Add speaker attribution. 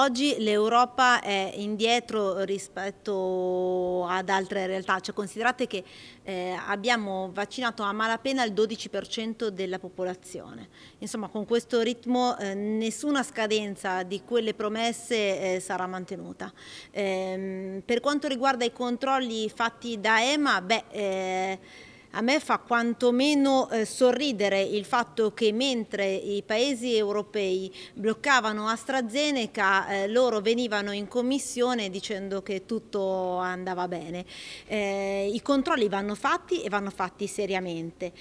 Speaker 1: Oggi l'Europa è indietro rispetto ad altre realtà, cioè considerate che eh, abbiamo vaccinato a malapena il 12% della popolazione. Insomma con questo ritmo eh, nessuna scadenza di quelle promesse eh, sarà mantenuta. Ehm, per quanto riguarda i controlli fatti da EMA, beh, eh, a me fa quantomeno eh, sorridere il fatto che mentre i paesi europei bloccavano AstraZeneca, eh, loro venivano in commissione dicendo che tutto andava bene. Eh, I controlli vanno fatti e vanno fatti seriamente.